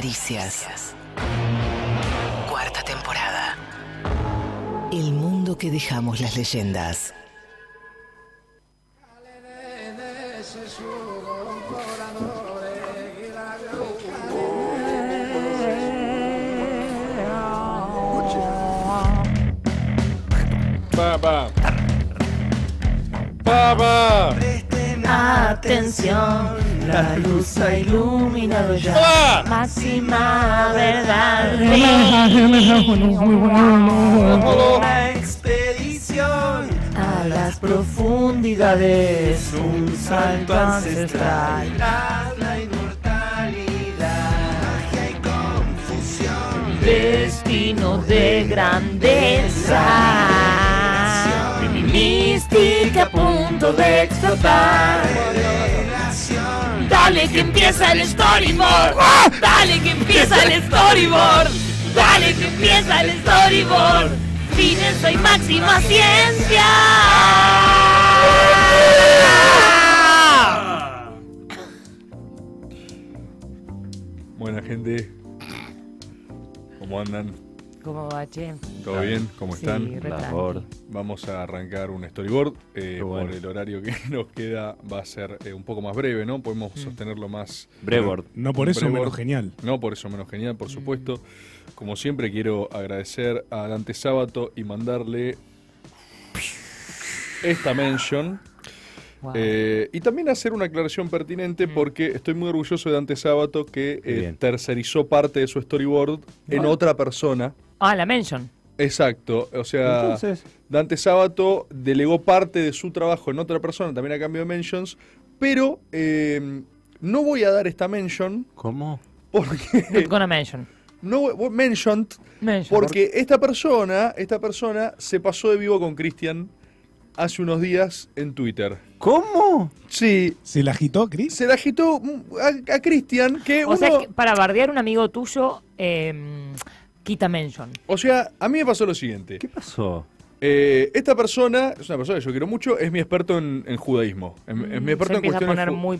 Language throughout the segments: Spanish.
Caricias. Cuarta temporada. El mundo que dejamos las leyendas. Presten atención. La luz ha iluminado ya. Máxima verdad. Una expedición a las profundidades. Un salto ancestral. La inmortalidad. Magia y confusión. Destino de grandeza mística a punto de explotar. Dale que empieza el storyboard. Dale que empieza el storyboard. Dale que empieza el storyboard. Fines y máxima ciencia. Buena gente. ¿Cómo andan? ¿Cómo va, Che? ¿Todo ah, bien? ¿Cómo están? Sí, Vamos a arrancar un storyboard. Eh, por el horario que nos queda va a ser eh, un poco más breve, ¿no? Podemos mm. sostenerlo más... Brevord. No por eso menos genial. No por eso menos genial, por mm. supuesto. Como siempre quiero agradecer a Dante Sábato y mandarle esta mention eh, y también hacer una aclaración pertinente mm. porque estoy muy orgulloso de Dante Sábato que eh, tercerizó parte de su storyboard en otra persona. Ah, la mention. Exacto, o sea, Dante Sábato delegó parte de su trabajo en otra persona, también a cambio de mentions, pero eh, no voy a dar esta mention. ¿Cómo? Porque... Con una mention no porque esta persona, esta persona se pasó de vivo con Cristian hace unos días en Twitter. ¿Cómo? Sí. ¿Se la agitó, Chris? Se la agitó a, Cristian, que O sea, para bardear un amigo tuyo, em, quita mention. O sea, a mí me pasó lo siguiente. ¿Qué pasó? Eh, esta persona, es una persona que yo quiero mucho, es mi experto en, judaísmo. en a muy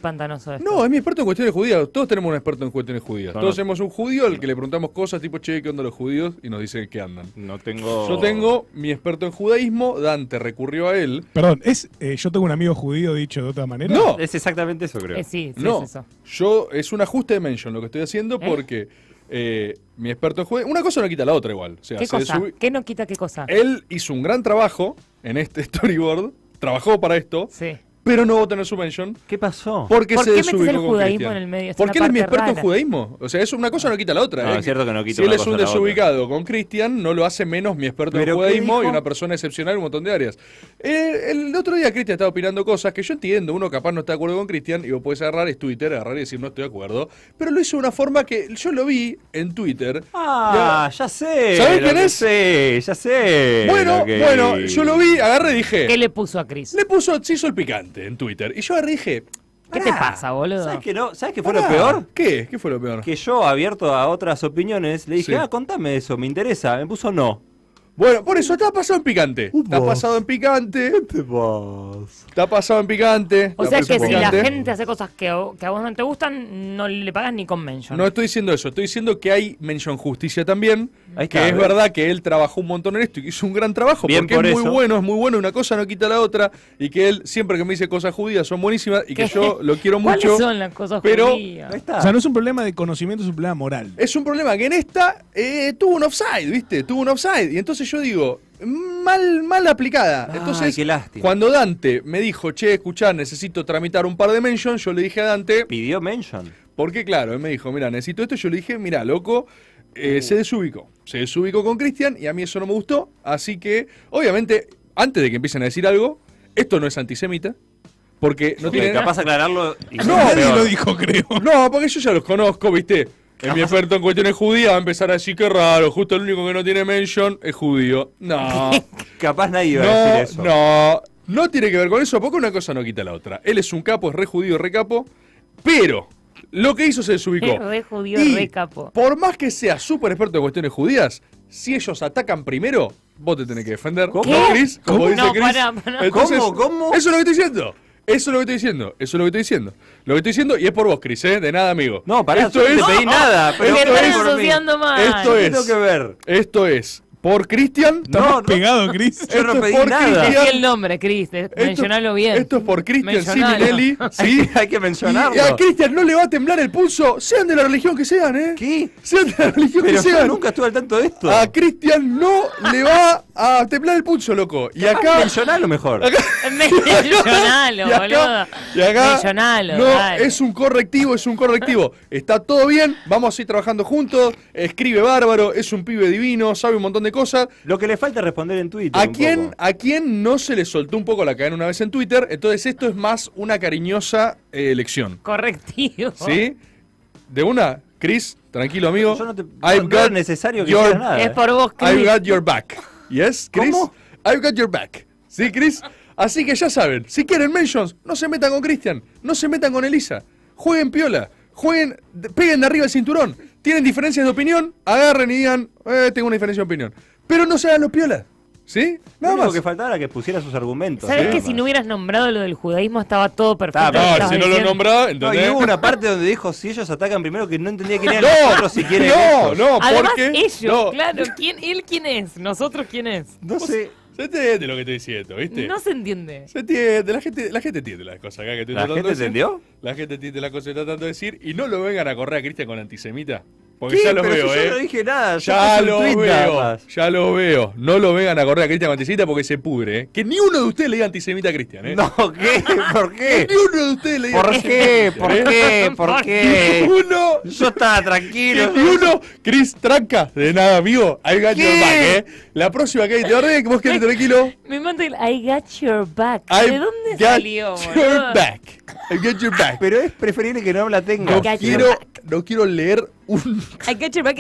No, es mi experto en cuestiones judías. Todos tenemos un experto en cuestiones judías. Todos somos un judío al que le preguntamos cosas tipo, che, ¿qué onda los judíos? Y nos dicen que andan. No tengo... Yo tengo mi experto en judaísmo, Dante recurrió a él. Perdón, ¿es eh, yo tengo un amigo judío dicho de otra manera? No. Es exactamente eso, creo. Eh, sí, es eso. Yo, es un ajuste de mention lo que estoy haciendo porque... Eh, mi experto en Una cosa no quita la otra igual. ¿Qué, cosa? ¿Qué no quita qué cosa? Él hizo un gran trabajo en este storyboard, trabajó para esto, sí pero no votan en su mención. ¿Qué pasó? Porque ¿Por se qué metes el judaísmo en el medio? Porque él es mi experto en judaísmo. O sea, eso una cosa no quita la otra. No, ¿eh? es cierto que no quita Si él es un desubicado con Cristian, no lo hace menos mi experto en judaísmo y una persona excepcional en un montón de áreas. El, otro día Cristian estaba opinando cosas que yo entiendo. Uno capaz no está de acuerdo con Cristian y vos podés agarrar, es Twitter, agarrar y decir no estoy de acuerdo. Pero lo hizo de una forma que yo lo vi en Twitter. Ah, ya, sé. ¿Sabés quién es? ya sé. Bueno, bueno, yo lo vi, agarré y dije. ¿Qué le puso a Cris? Le puso, se hizo el picante en Twitter. Y yo le dije, ¿Qué te pasa, boludo? ¿Sabes que qué fue lo peor? ¿Qué? ¿Qué fue lo peor? Que yo, abierto a otras opiniones, le dije, ah, contame eso, me interesa. Me puso no. Bueno, por eso está pasado en picante. está pasado en picante. te Está pasado en picante. O sea que si la gente hace cosas que, a vos no te gustan, no le pagas ni con mention. No estoy diciendo eso, estoy diciendo que hay mention justicia también. que es eh. ¿verdad? que él trabajó un montón en esto y que hizo un gran trabajo. Bien porque es muy bueno, es muy bueno, una cosa no quita la otra. Y que él siempre que me dice cosas judías son buenísimas y que yo lo quiero mucho. ¿Cuáles son las cosas pero, judías? O sea, no es un problema de conocimiento, es un problema moral. Es un problema que en esta eh, tuvo un offside, ¿viste? Tuvo un offside. Y entonces yo digo, mal, mal aplicada. Entonces, cuando Dante me dijo, che, escuchá, necesito tramitar un par de mentions, yo le dije a Dante. Pidió mentions, Porque claro, él me dijo, mira, necesito esto. Yo le dije, mira, loco, eh, uh. se desubicó. Se desubicó con Cristian y a mí eso no me gustó. Así que, obviamente, antes de que empiecen a decir algo, esto no es antisemita. Porque no tiene. capaz de aclararlo. Y no, nadie lo dijo, creo. No, porque yo ya los conozco, viste. En mi experto en cuestiones judías va a empezar así, que raro, justo el único que no tiene mention es judío. No. Capaz nadie va no, a decir eso. No, no tiene que ver con eso, a poco una cosa no quita la otra. Él es un capo, es re judío, re capo, pero lo que hizo se desubicó. Por más que sea súper experto en cuestiones judías, si ellos atacan primero, vos te tenés que defender. ¿Cómo? ¿Cómo? ¿Cómo? Eso es lo que estoy diciendo. Eso es lo que estoy diciendo, eso es lo que estoy diciendo. Lo que estoy diciendo, y es por vos, Cris, ¿eh? de nada, amigo. No, para esto no te pedí nada, pero esto es, asociando mal. Esto es, tengo que ver. Esto es por Cristian. No, no, pegado, Cris. Yo no pedí por nada. Cristian. el nombre, Cris. Mencionalo bien. Esto es por Cristian Siminelli. Sí, hay que mencionarlo. Y a Cristian no le va a temblar el pulso, sean de la religión que sean, ¿eh? ¿Qué? Sean de la religión que sean. Yo nunca estuve al tanto de esto. A Cristian no le va Ah, te temblar el pulso, loco. Y ah, acá. Mencionalo mejor. Mencionalo, boludo. no, es un correctivo, es un correctivo. Está todo bien, vamos a ir trabajando juntos. Escribe bárbaro, es un pibe divino, sabe un montón de cosas. Lo que le falta es responder en Twitter. ¿A, quién, ¿a quién no se le soltó un poco la cadena una vez en Twitter? Entonces, esto es más una cariñosa eh, elección. Correctivo. ¿Sí? De una, Chris, tranquilo amigo. Yo no, te, es necesario que your, nada. Es eh. por vos, Chris. I've got your back. Yes, Chris. ¿Cómo? I've got your back. ¿Sí, Chris? Así que ya saben, si quieren mentions, no se metan con Cristian, no se metan con Elisa. Jueguen piola, jueguen, peguen de arriba el cinturón. Tienen diferencias de opinión, agarren y digan, eh, tengo una diferencia de opinión. Pero no sean los piolas. ¿Sí? no lo más. que faltaba era que pusiera sus argumentos. Sabes que si no hubieras nombrado lo del judaísmo estaba todo perfecto. No, ah, si no lo nombraba, entonces. y hubo una parte donde dijo: si ellos atacan primero, que no entendía quién era. no, nosotros si quieren. No, no, Además, porque. ellos, claro. ¿quién, ¿Él quién es? ¿Nosotros quién es? No sé. Se entiende lo que estoy diciendo, ¿viste? No se entiende. Se entiende, la gente, la gente entiende las cosas acá que estoy ¿La tratando gente de entendió? La gente entiende las cosas que estoy tratando de decir y no lo vengan a correr a Cristian con antisemita. Porque ya lo Pero veo, ¿eh? Yo no dije nada. Ya lo veo. ya lo veo. No lo vengan a correr a Cristian antisemita porque se pudre, ¿eh? Que ni uno de ustedes le diga antisemita a Cristian, ¿eh? No, ¿qué? ¿Por qué? Que ni uno de ustedes le diga ¿Por qué? ¿Por ¿eh? qué? ¿Por qué? Ni uno. Yo estaba tranquilo. ni uno. Cris, tranca. De nada, amigo. I got your back, ¿eh? La próxima que te ordene, que vos quedes tranquilo. Me manda el I got your back. ¿De dónde got salió, your back. I got your back. Pero es preferible que no la tenga. No quiero no quiero leer un. I your back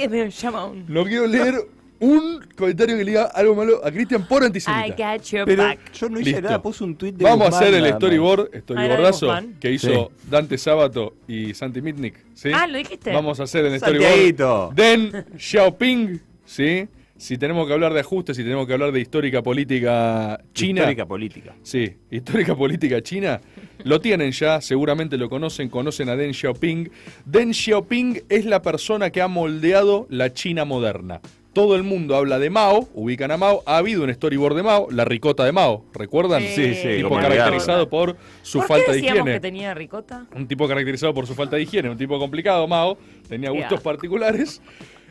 No quiero leer un comentario que le diga algo malo a Cristian por antisemita. I your Pero back. yo no hice nada, puse un tweet de Vamos a hacer el storyboard, storyboardazo que hizo Dante Sábato y Santi Mitnick. ¿sí? Ah, ¿lo dijiste? Vamos a hacer el storyboard. Santiaguito. Den Xiaoping, ¿sí? si tenemos que hablar de ajustes, si tenemos que hablar de histórica política china. Histórica política. Sí, histórica política china. Lo tienen ya, seguramente lo conocen, conocen a Deng Xiaoping. Deng Xiaoping es la persona que ha moldeado la China moderna. Todo el mundo habla de Mao, ubican a Mao, ha habido un storyboard de Mao, la ricota de Mao, ¿recuerdan? Sí, sí. Un tipo caracterizado por su falta de higiene. que tenía ricota? Un tipo caracterizado por su falta de higiene, un tipo complicado, Mao, tenía gustos particulares.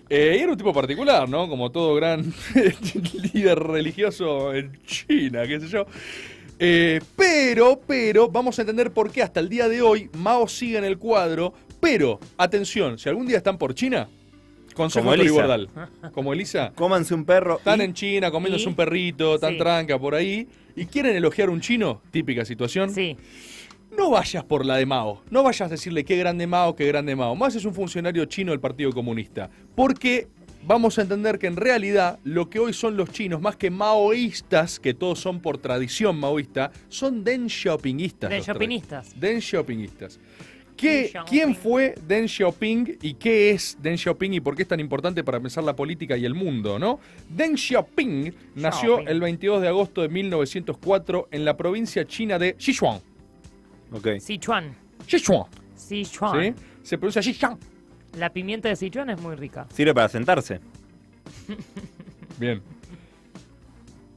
Eh, y era un tipo particular, ¿no? Como todo gran líder religioso en China, qué sé yo. Eh, pero, pero, vamos a entender por qué hasta el día de hoy Mao sigue en el cuadro. Pero, atención, si algún día están por China, consejo de Bordal. Como Elisa. Cómanse un perro. Están en China comiéndose un perrito, tan tranca por ahí. ¿Y quieren elogiar un chino? Típica situación. Sí no vayas por la de Mao, no vayas a decirle qué grande Mao, qué grande Mao. Más es un funcionario chino del Partido Comunista, porque vamos a entender que en realidad lo que hoy son los chinos, más que maoístas, que todos son por tradición maoísta, son den xiaopingistas. Den Xiaopingistas. ¿Quién fue Deng Xiaoping y qué es Deng Xiaoping y por qué es tan importante para pensar la política y el mundo, no? Deng Xiaoping nació el 22 de agosto de 1904 en la provincia china de Sichuan, Sichuan. Sichuan. Sichuan. ¿Sí? Se pronuncia Sichuan. La pimienta de Sichuan es muy rica. Sirve para sentarse. Bien.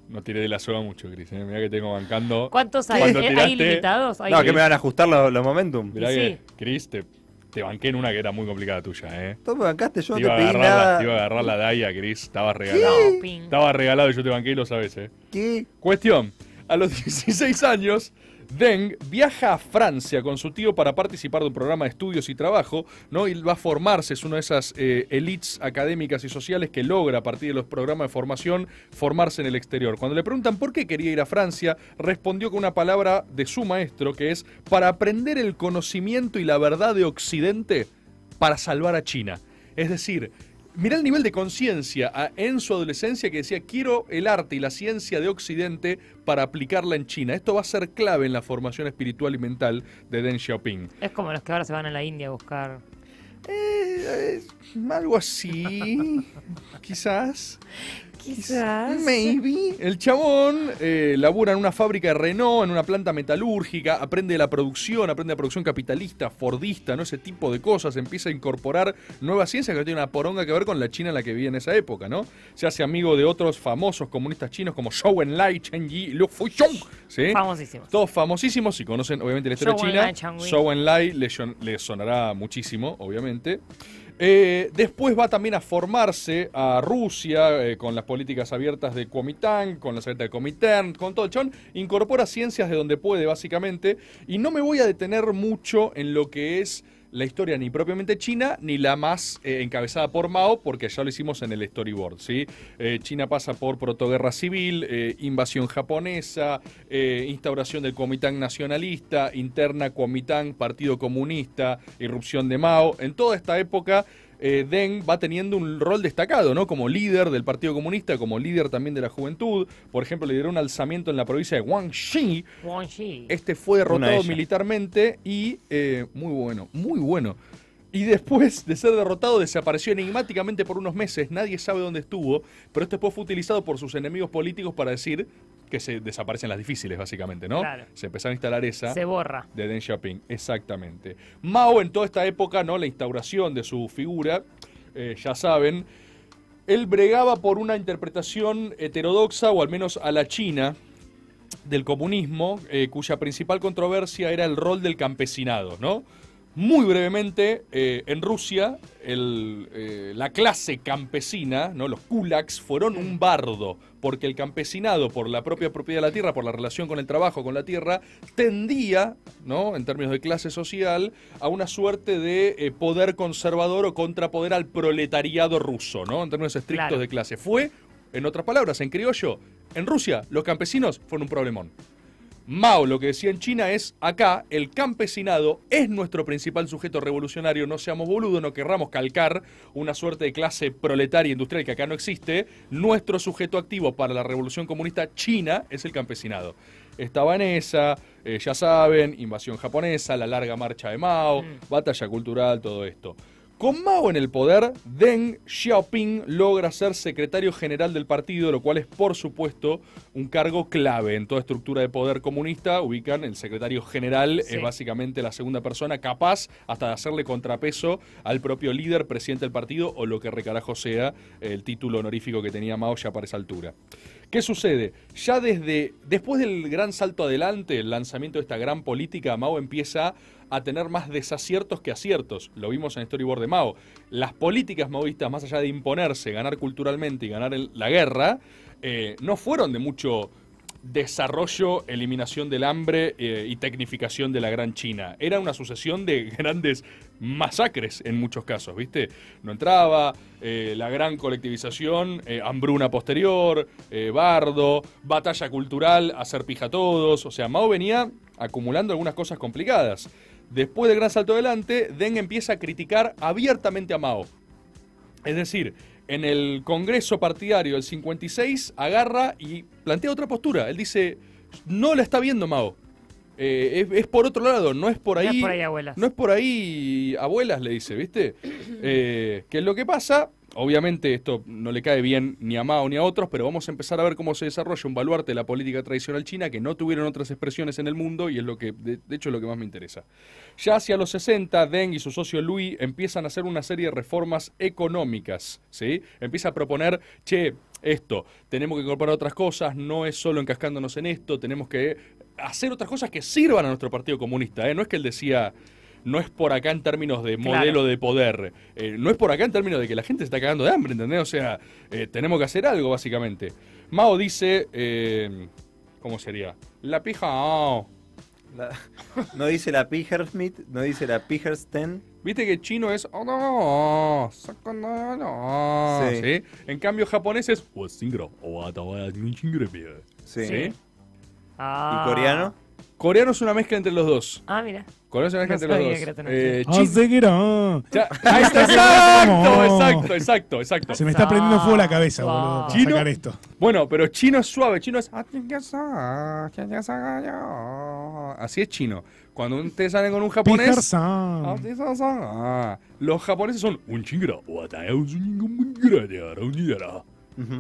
No tiré de la soga mucho, Cris. ¿eh? Mirá que tengo bancando. ¿Cuántos hay? limitados? ¿Eh? ¿Hay limitados? no, que me van a ajustar los, momentum. Mirá que, Cris, te, banqué en una que era muy complicada tuya, ¿eh? Tú me bancaste, yo te no te iba a agarrar la Daya, Cris. Estaba regalado. Estaba regalado y yo te banqué y lo sabes, ¿eh? ¿Qué? Cuestión. A los 16 años Deng viaja a Francia con su tío para participar de un programa de estudios y trabajo, ¿no? Y va a formarse, es una de esas eh, elites académicas y sociales que logra a partir de los programas de formación formarse en el exterior. Cuando le preguntan por qué quería ir a Francia, respondió con una palabra de su maestro que es para aprender el conocimiento y la verdad de Occidente para salvar a China. Es decir, Mirá el nivel de conciencia en su adolescencia que decía, quiero el arte y la ciencia de Occidente para aplicarla en China. Esto va a ser clave en la formación espiritual y mental de Deng Xiaoping. Es como los que ahora se van a la India a buscar eh, eh, algo así, quizás. Quizás. Maybe. El chabón eh, labura en una fábrica de Renault, en una planta metalúrgica, aprende la producción, aprende la producción capitalista, fordista, ¿no? Ese tipo de cosas. Empieza a incorporar nuevas ciencias que tiene tienen una poronga que ver con la China en la que vivía en esa época, ¿no? Se hace amigo de otros famosos comunistas chinos como Zhou Enlai, Chen Yi, Liu Fuxiong. ¿sí? Famosísimos. Todos famosísimos. y conocen, obviamente, la historia china, Zhou Enlai les le sonará muchísimo, obviamente. Eh, después va también a formarse a Rusia eh, con las políticas abiertas de Kuomintang, con la abiertas de Comitern, con todo el chon. Incorpora ciencias de donde puede, básicamente. Y no me voy a detener mucho en lo que es la historia ni propiamente china, ni la más eh, encabezada por Mao, porque ya lo hicimos en el storyboard. ¿sí? Eh, china pasa por protoguerra civil, eh, invasión japonesa, instauración del comitán nacionalista, interna comitán Partido Comunista, irrupción de Mao. En toda esta época eh, Deng va teniendo un rol destacado, ¿no? Como líder del Partido Comunista, como líder también de la juventud. Por ejemplo, lideró un alzamiento en la provincia de Guangxi. Este fue derrotado militarmente y eh, muy bueno, muy bueno. Y después de ser derrotado, desapareció enigmáticamente por unos meses. Nadie sabe dónde estuvo, pero este después fue utilizado por sus enemigos políticos para decir: que se desaparecen las difíciles, básicamente, ¿no? Claro. Se empezaron a instalar esa. Se borra. De Deng Xiaoping, exactamente. Mao, en toda esta época, ¿no? La instauración de su figura, eh, ya saben, él bregaba por una interpretación heterodoxa, o al menos a la China, del comunismo, eh, cuya principal controversia era el rol del campesinado, ¿no? Muy brevemente, eh, en Rusia, eh, la clase campesina, ¿no? los kulaks, fueron un bardo, porque el campesinado, por la propia propiedad de la tierra, por la relación con el trabajo, con la tierra, tendía, ¿no? en términos de clase social, a una suerte de eh, poder conservador o contrapoder al proletariado ruso, ¿no? en términos estrictos de clase. Fue, en otras palabras, en criollo, en Rusia, los campesinos fueron un problemón. Mao lo que decía en China es, acá el campesinado es nuestro principal sujeto revolucionario, no seamos boludos, no querramos calcar una suerte de clase proletaria industrial que acá no existe, nuestro sujeto activo para la revolución comunista china es el campesinado. Estaban esa, eh, ya saben, invasión japonesa, la larga marcha de Mao, mm. batalla cultural, todo esto. Con Mao en el poder, Deng Xiaoping logra ser secretario general del partido, lo cual es por supuesto un cargo clave en toda estructura de poder comunista. Ubican el secretario general, es básicamente la segunda persona capaz hasta de hacerle contrapeso al propio líder, presidente del partido o lo que recarajo sea el título honorífico que tenía Mao ya para esa altura. ¿Qué sucede? Ya desde después del gran salto adelante, el lanzamiento de esta gran política, Mao empieza a tener más desaciertos que aciertos. Lo vimos en el Storyboard de Mao. Las políticas maoístas, más allá de imponerse, ganar culturalmente y ganar la guerra, eh, no fueron de mucho desarrollo, eliminación del hambre eh, y tecnificación de la Gran China. Era una sucesión de grandes masacres en muchos casos, ¿viste? No entraba, eh, la gran colectivización, eh, hambruna posterior, bardo, batalla cultural, hacer pija todos. O sea, Mao venía acumulando algunas cosas complicadas. Después del gran salto adelante, Deng empieza a criticar abiertamente a Mao. Es decir, en el Congreso Partidario del 56 agarra y plantea otra postura. Él dice, no la está viendo Mao. Eh, es, por otro lado, no es por ahí. No es por ahí, abuelas. No es por ahí, abuelas, le dice, ¿viste? Eh, es lo que pasa obviamente esto no le cae bien ni a Mao ni a otros, pero vamos a empezar a ver cómo se desarrolla un baluarte de la política tradicional china que no tuvieron otras expresiones en el mundo y es lo que, de, hecho, lo que más me interesa. Ya hacia los 60, Deng y su socio Lui empiezan a hacer una serie de reformas económicas, ¿sí? Empieza a proponer, che, esto, tenemos que incorporar otras cosas, no es solo encascándonos en esto, tenemos que hacer otras cosas que sirvan a nuestro Partido Comunista, ¿eh? No es que él decía no es por acá en términos de modelo de poder, eh, no es por acá en términos de que la gente se está cagando de hambre, ¿entendés? O sea, eh, tenemos que hacer algo, básicamente. Mao dice, eh, ¿cómo sería? La pija... Oh. no dice la Smith. no dice la Pijersten. Viste que chino es. Oh, no, oh, no, oh, Sí. En cambio, japonés es. Sí. ¿Sí? Ah. ¿Y coreano? Coreano es una mezcla entre los dos. Ah, mira. Conocen a gente no los dos. Eh, oh, ahí está, exacto, exacto, exacto, exacto. Se me está prendiendo fuego la cabeza, boludo, para sacar esto. Bueno, pero chino es suave, chino es... Ah, Así es chino. Cuando ustedes salen con un japonés... Ah, ah. Los japoneses son... Un chingra,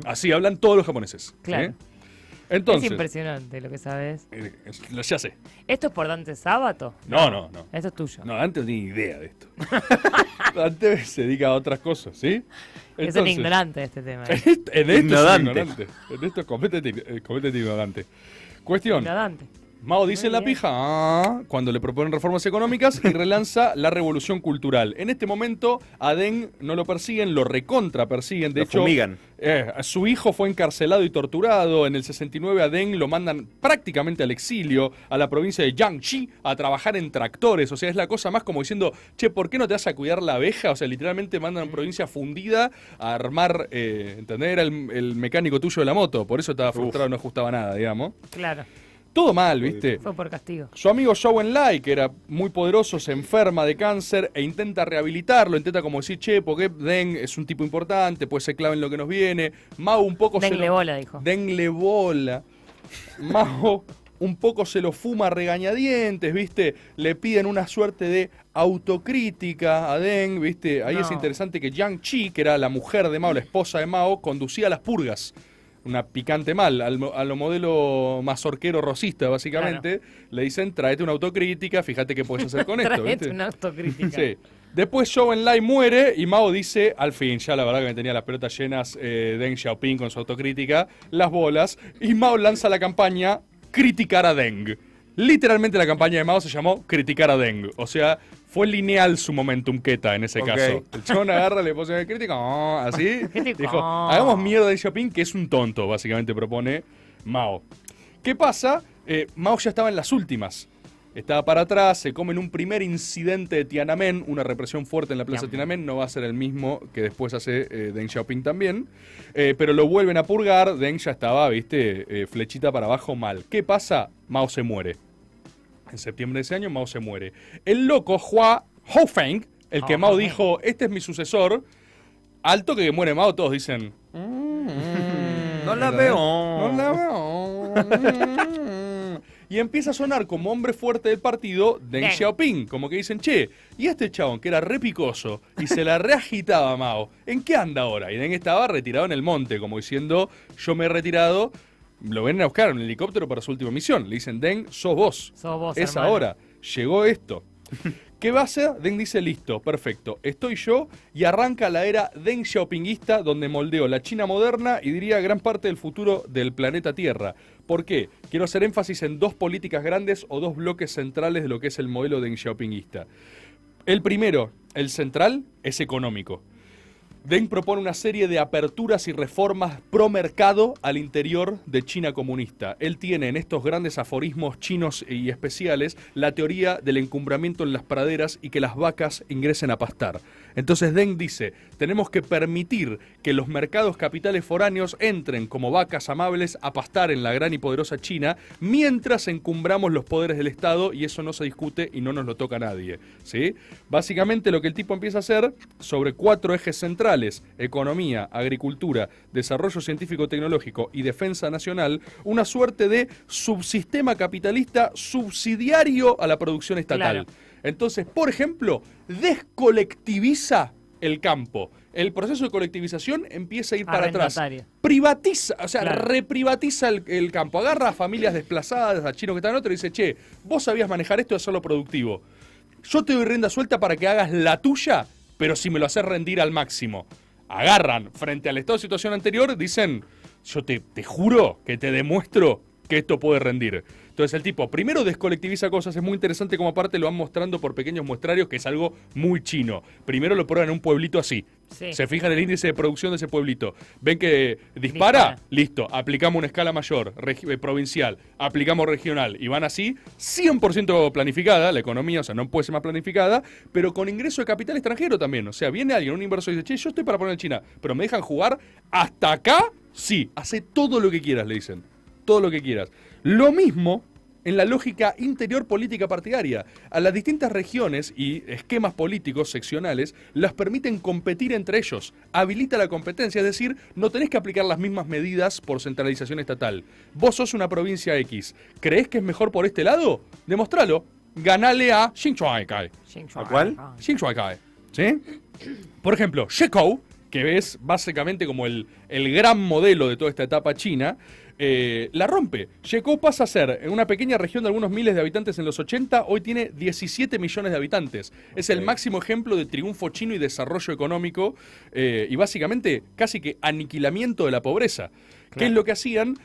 Así hablan todos los japoneses. ¿eh? Claro. ¿eh? es impresionante lo que sabes. Eh, lo ya sé. ¿Esto es por Dante Sábato? No, no, no. Esto es tuyo. No, Dante no tiene idea de esto. Dante se dedica a otras cosas, ¿sí? es un ignorante de este tema. En esto, en esto es Ignorante. En esto es eh, ignorante. Cuestión. ignorante. Mao dice en la pija ah, cuando le proponen reformas económicas y relanza la revolución cultural. En este momento, a no lo persiguen, lo recontra persiguen. De hecho, eh, su hijo fue encarcelado y torturado. En el 69 a lo mandan prácticamente al exilio, a la provincia de Jiangxi, a trabajar en tractores. O sea, es la cosa más como diciendo, che, ¿por qué no te vas a cuidar la abeja? O sea, literalmente mandan a una provincia fundida a armar, eh, ¿entendés? Era el, mecánico tuyo de la moto, por eso estaba frustrado, no ajustaba nada, digamos. Claro. Todo mal, ¿viste? Fue por castigo. Su amigo Zhou Enlai, que era muy poderoso, se enferma de cáncer e intenta rehabilitarlo. Intenta como decir, che, porque Deng es un tipo importante, pues se clave en lo que nos viene. Mao un poco se. le bola, dijo. le bola. Mao un poco se lo fuma regañadientes, ¿viste? Le piden una suerte de autocrítica a Deng, ¿viste? Ahí es interesante que Yang Chi, que era la mujer de Mao, la esposa de Mao, conducía las purgas una picante mal, a lo modelo mazorquero rosista, básicamente, le dicen, tráete una autocrítica, fíjate qué puedes hacer con esto. tráete una autocrítica. sí. Después Zhou Enlai muere y Mao dice, al fin, ya la verdad que me tenía las pelotas llenas eh, de Deng Xiaoping con su autocrítica, las bolas, y Mao lanza la campaña criticar a Deng. Literalmente la campaña de Mao se llamó criticar a Deng. O sea, fue lineal su momentum queta en ese caso. El chabón agarra, le pone crítica, crítico, ah, así. dijo, hagamos mierda de Xiaoping, que es un tonto, básicamente propone Mao. ¿Qué pasa? Eh, Mao ya estaba en las últimas. Estaba para atrás, se come en un primer incidente de Tiananmen, una represión fuerte en la plaza de Tiananmen, no va a ser el mismo que después hace eh, Deng Xiaoping también, eh, pero lo vuelven a purgar, Deng ya estaba, viste, flechita para abajo mal. ¿Qué pasa? Mao se muere. En septiembre de ese año Mao se muere. El loco Hua Hofeng, el que Mao dijo, este es mi sucesor, alto que muere Mao, todos dicen... Mm. no la veo. No la veo. y empieza a sonar como hombre fuerte del partido Deng Xiaoping, como que dicen, che, y este chabón que era repicoso y se la reagitaba Mao, ¿en qué anda ahora? Y Deng estaba retirado en el monte, como diciendo, yo me he retirado, lo ven a buscar en el helicóptero para su última misión. Le dicen, Deng, sos vos. Es ahora. Llegó esto. ¿Qué va a hacer? Deng dice, listo, perfecto, estoy yo y arranca la era Deng Xiaopingista donde moldeo la China moderna y diría gran parte del futuro del planeta Tierra. ¿Por qué? Quiero hacer énfasis en dos políticas grandes o dos bloques centrales de lo que es el modelo Deng Xiaopingista. El primero, el central, es económico. Deng propone una serie de aperturas y reformas pro mercado al interior de China comunista. Él tiene en estos grandes aforismos chinos y especiales la teoría del encumbramiento en las praderas y que las vacas ingresen a pastar. Entonces Deng dice, tenemos que permitir que los mercados capitales foráneos entren como vacas amables a pastar en la gran y poderosa China mientras encumbramos los poderes del Estado y eso no se discute y no nos lo toca a nadie. ¿sí? Básicamente lo que el tipo empieza a hacer sobre cuatro ejes centrales, economía, agricultura, desarrollo científico-tecnológico y defensa nacional, una suerte de subsistema capitalista subsidiario a la producción estatal. Entonces, por ejemplo, descolectiviza el campo. El proceso de colectivización empieza a ir para atrás. Privatiza, o sea, reprivatiza el, campo. Agarra a familias desplazadas, a chinos que están en otro y dice, che, vos sabías manejar esto y hacerlo productivo. Yo te doy rienda suelta para que hagas la tuya, pero si me lo haces rendir al máximo. Agarran frente al estado de situación anterior, dicen, yo te juro que te demuestro que esto puede rendir. Entonces el tipo primero descolectiviza cosas, es muy interesante como aparte lo van mostrando por pequeños muestrarios, que es algo muy chino. Primero lo prueban en un pueblito así. Se fijan el índice de producción de ese pueblito. Ven que dispara, listo, aplicamos una escala mayor, eh, provincial, aplicamos regional y van así, 100% planificada la economía, o sea, no puede ser más planificada, pero con ingreso de capital extranjero también. O sea, viene alguien, un inversor y dice, che, yo estoy para poner en China, pero me dejan jugar hasta acá, sí, hace todo lo que quieras, le dicen, todo lo que quieras. Lo mismo en la lógica interior política partidaria. A las distintas regiones y esquemas políticos seccionales las permiten competir entre ellos. Habilita la competencia, es decir, no tenés que aplicar las mismas medidas por centralización estatal. Vos sos una provincia X. ¿Crees que es mejor por este lado? Demostralo. Ganale a Xinchuaikai. ¿A cuál? Kai. ¿Sí? Por ejemplo, Shekou, que es básicamente como el, el gran modelo de toda esta etapa china, eh, la rompe. Llegó, pasa a ser en una pequeña región de algunos miles de habitantes en los 80, hoy tiene 17 millones de habitantes. Es el máximo ejemplo de triunfo chino y desarrollo económico eh, y básicamente casi que aniquilamiento de la pobreza. ¿Qué es lo que hacían?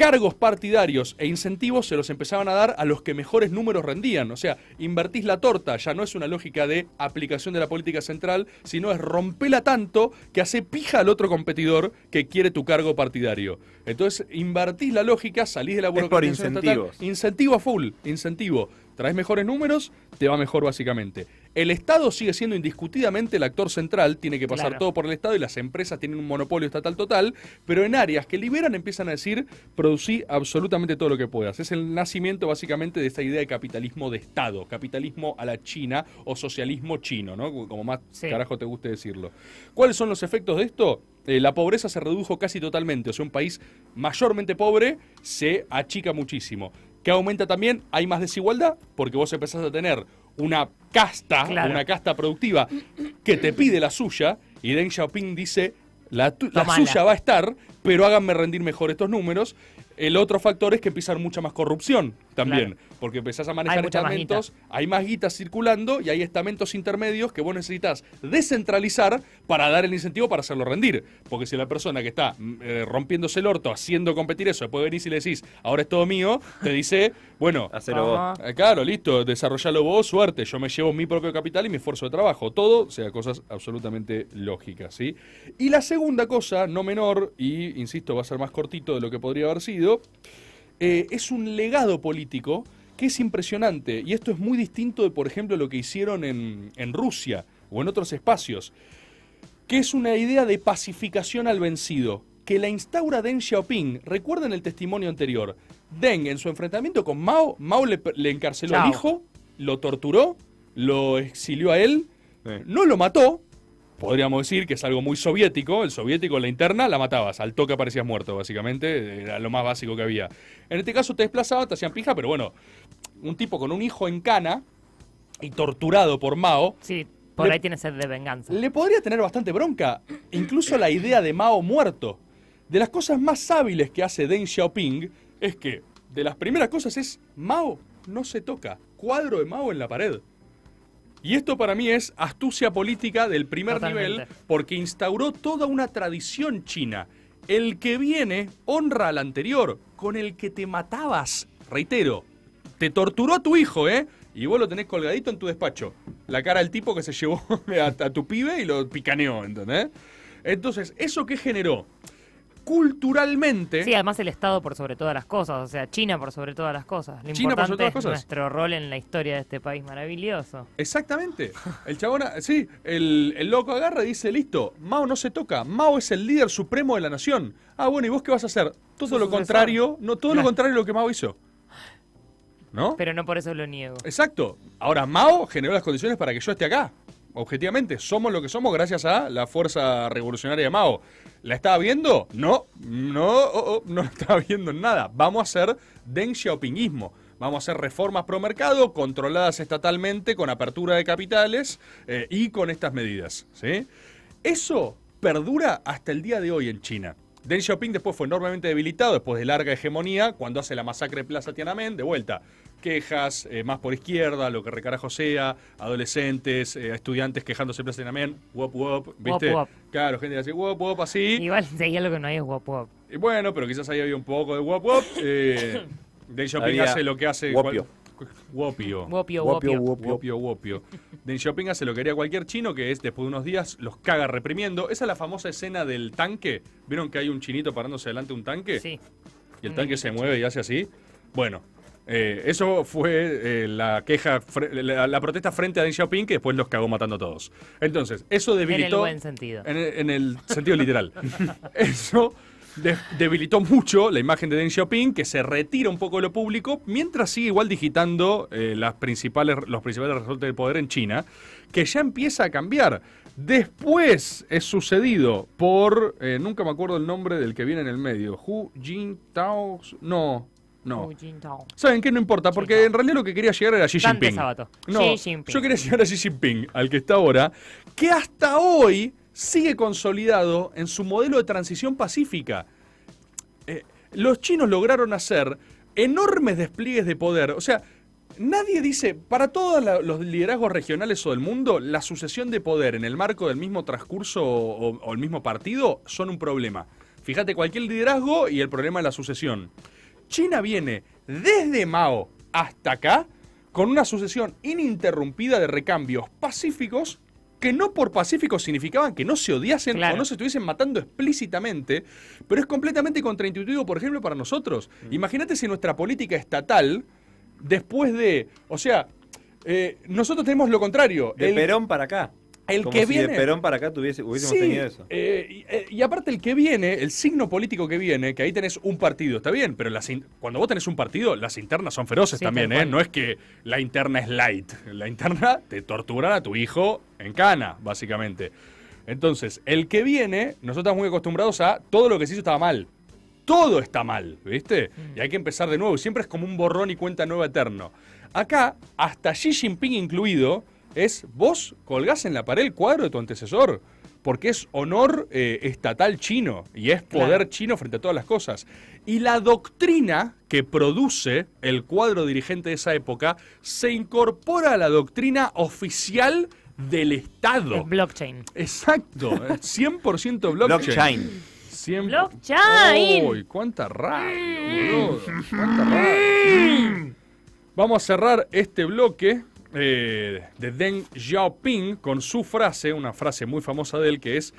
cargos partidarios e incentivos se los empezaban a dar a los que mejores números rendían. O sea, invertís la torta, ya no es una lógica de aplicación de la política central, sino es rompela tanto que hace pija al otro competidor que quiere tu cargo partidario. Entonces, invertís la lógica, salís de la burocracia. Es por incentivos. incentivo a full, incentivo. Traes mejores números, te va mejor básicamente. El Estado sigue siendo indiscutidamente el actor central, tiene que pasar todo por el Estado y las empresas tienen un monopolio estatal total, pero en áreas que liberan empiezan a decir, producí absolutamente todo lo que puedas. Es el nacimiento básicamente de esta idea de capitalismo de Estado, capitalismo a la China o socialismo chino, ¿no? Como más carajo te guste decirlo. ¿Cuáles son los efectos de esto? Eh, la pobreza se redujo casi totalmente, o sea, un país mayormente pobre se achica muchísimo. ¿Qué aumenta también? Hay más desigualdad, porque vos empezás a tener una casta, una casta productiva, que te pide la suya, y Deng Xiaoping dice, la, suya va a estar, pero háganme rendir mejor estos números. El otro factor es que empiezan mucha más corrupción también, porque empezás a manejar estamentos, hay más guitas circulando y hay estamentos intermedios que vos necesitas descentralizar para dar el incentivo para hacerlo rendir. Porque si la persona que está mm, eh, rompiéndose el orto, haciendo competir eso, después venir y le decís, ahora es todo mío, te dice, bueno, eh, claro, listo, desarrollalo vos, suerte. Yo me llevo mi propio capital y mi esfuerzo de trabajo. Todo, sea, cosas absolutamente lógicas, ¿sí? Y la segunda cosa, no menor, y insisto, va a ser más cortito de lo que podría haber sido, eh, es un legado político que es impresionante. Y esto es muy distinto de, por ejemplo, lo que hicieron en, en Rusia o en otros espacios, que es una idea de pacificación al vencido, que la instaura Deng Xiaoping. Recuerden el testimonio anterior. Deng, en su enfrentamiento con Mao, Mao le, encarceló a al hijo, lo torturó, lo exilió a él, no lo mató. Podríamos decir que es algo muy soviético. El soviético en la interna la matabas. Al toque aparecías muerto, básicamente. Era lo más básico que había. En este caso te desplazaba te hacían pija, pero bueno, un tipo con un hijo en cana y torturado por Mao. Sí, por ahí tiene sed de venganza. Le podría tener bastante bronca. Incluso la idea de Mao muerto. De las cosas más hábiles que hace Deng Xiaoping es que de las primeras cosas es Mao no se toca, cuadro de Mao en la pared. Y esto para mí es astucia política del primer nivel porque instauró toda una tradición china. El que viene honra al anterior, con el que te matabas. Reitero, te torturó a tu hijo, ¿eh? Y vos lo tenés colgadito en tu despacho. La cara del tipo que se llevó a, tu pibe y lo picaneó, ¿entendés? Entonces, ¿eso qué generó? culturalmente. Sí, además el Estado por sobre todas las cosas, o sea, China por sobre todas las cosas. China por sobre todas las cosas. Nuestro rol en la historia de este país maravilloso. Exactamente. El chabón, sí, el, loco agarra y dice, listo, Mao no se toca, Mao es el líder supremo de la nación. Ah, bueno, ¿y vos qué vas a hacer? Todo lo contrario, no, todo lo contrario de lo que Mao hizo. ¿No? Pero no por eso lo niego. Exacto. Ahora, Mao generó las condiciones para que yo esté acá. Objetivamente, somos lo que somos gracias a la fuerza revolucionaria de Mao. ¿La estaba viendo? No, no, oh, oh, no estaba viendo nada. Vamos a hacer Deng Xiaopingismo. Vamos a hacer reformas pro mercado controladas estatalmente con apertura de capitales eh, y con estas medidas. ¿sí? Eso perdura hasta el día de hoy en China. Deng Xiaoping después fue enormemente debilitado después de larga hegemonía cuando hace la masacre de Plaza Tiananmen, de vuelta quejas, eh, más por izquierda, lo que recarajo sea, adolescentes, eh, estudiantes quejándose en Amén, wop wop, ¿viste? Wop, Claro, gente así wop wop así. Igual seguía lo que no hay es wop wop. Y bueno, pero quizás ahí había un poco de wop wop. Eh, Shopping hace lo que hace. Wopio. Wopio. Wopio, wopio. Wopio, wopio. shopping hace lo que haría cualquier chino, que es después de unos días los caga reprimiendo. Esa es la famosa escena del tanque. ¿Vieron que hay un chinito parándose delante de un tanque? Sí. Y el tanque se mueve y hace así. Bueno, eh, eso fue eh, la queja, la, protesta frente a Deng Xiaoping que después los cagó matando a todos. Entonces, eso debilitó. En el buen sentido. En, el sentido literal. eso debilitó mucho la imagen de Deng Xiaoping, que se retira un poco de lo público, mientras sigue igual digitando eh, las principales, los principales resortes de poder en China, que ya empieza a cambiar. Después es sucedido por, nunca me acuerdo el nombre del que viene en el medio, Hu Jintao, no, no. ¿Saben qué? No importa, porque en realidad lo que quería llegar era Xi Jinping. yo quería llegar a Xi Jinping, al que está ahora, que hasta hoy sigue consolidado en su modelo de transición pacífica. Eh, los chinos lograron hacer enormes despliegues de poder. O sea, nadie dice, para todos los liderazgos regionales o del mundo, la sucesión de poder en el marco del mismo transcurso o, o el mismo partido son un problema. Fíjate, cualquier liderazgo y el problema de la sucesión. China viene desde Mao hasta acá con una sucesión ininterrumpida de recambios pacíficos que no por pacíficos significaban que no se odiasen o no se estuviesen matando explícitamente, pero es completamente contraintuitivo, por ejemplo, para nosotros. Mm. Imagínate si nuestra política estatal, después de, o sea, eh, nosotros tenemos lo contrario. el, Perón para acá. El que si viene. De Perón para acá tuviese, hubiésemos tenido eso. Eh, eh, y, aparte, el que viene, el signo político que viene, que ahí tenés un partido, está bien, pero cuando vos tenés un partido, las internas son feroces también, ¿eh? No es que la interna es light. La interna te tortura a tu hijo en cana, básicamente. Entonces, el que viene, nosotros estamos muy acostumbrados a todo lo que se hizo estaba mal todo está mal, ¿viste? Mm. Y hay que empezar de nuevo. Siempre es como un borrón y cuenta nueva eterno. Acá, hasta Xi Jinping incluido, es vos colgás en la pared el cuadro de tu antecesor, porque es honor eh, estatal chino y es poder chino frente a todas las cosas. Y la doctrina que produce el cuadro dirigente de esa época se incorpora a la doctrina oficial del Estado. blockchain. Exacto, 100% eh, blockchain. blockchain. Blockchain. ¡Uy, cuánta rabia, mm. ¡Cuánta mm. Vamos a cerrar este bloque eh, de Deng Xiaoping con su frase, una frase muy famosa de él que es,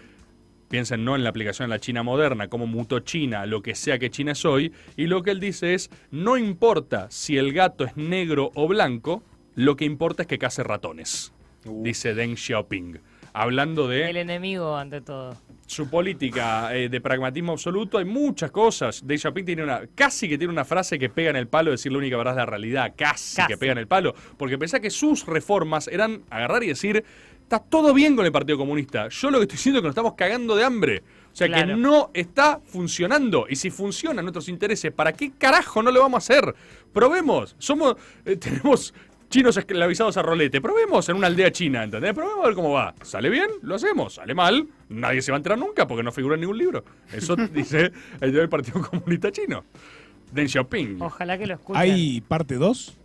piensen no en la aplicación de la China moderna, como mutó China, lo que sea que China es hoy, y lo que él dice es, no importa si el gato es negro o blanco, lo que importa es que case ratones, uh. dice Deng Xiaoping hablando de... El enemigo ante todo. Su política eh, de pragmatismo absoluto, hay muchas cosas. Deja Pink tiene una, casi que tiene una frase que pega en el palo, decir la única verdad de la realidad, casi, que pega en el palo, porque pensá que sus reformas eran agarrar y decir, está todo bien con el Partido Comunista, yo lo que estoy diciendo es que nos estamos cagando de hambre. O sea que no está funcionando. Y si funcionan nuestros intereses, ¿para qué carajo no lo vamos a hacer? Probemos. Somos, eh, tenemos chinos esclavizados a rolete. Probemos en una aldea china, ¿entendés? Probemos a ver cómo va. ¿Sale bien? Lo hacemos. ¿Sale mal? Nadie se va a enterar nunca porque no figura en ningún libro. Eso dice el del Partido Comunista Chino. Deng Xiaoping. Ojalá que lo escuchen. ¿Hay parte 2?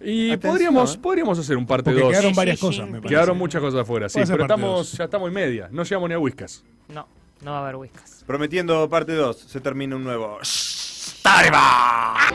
Y podríamos, ¿eh? podríamos hacer un parte 2. Quedaron varias cosas, me parece. Quedaron muchas cosas afuera, sí. Pero estamos, ya estamos y media. No llegamos ni a Whiskas. No, no va a haber Whiskas. Prometiendo parte 2, se termina un nuevo. ¡Starba!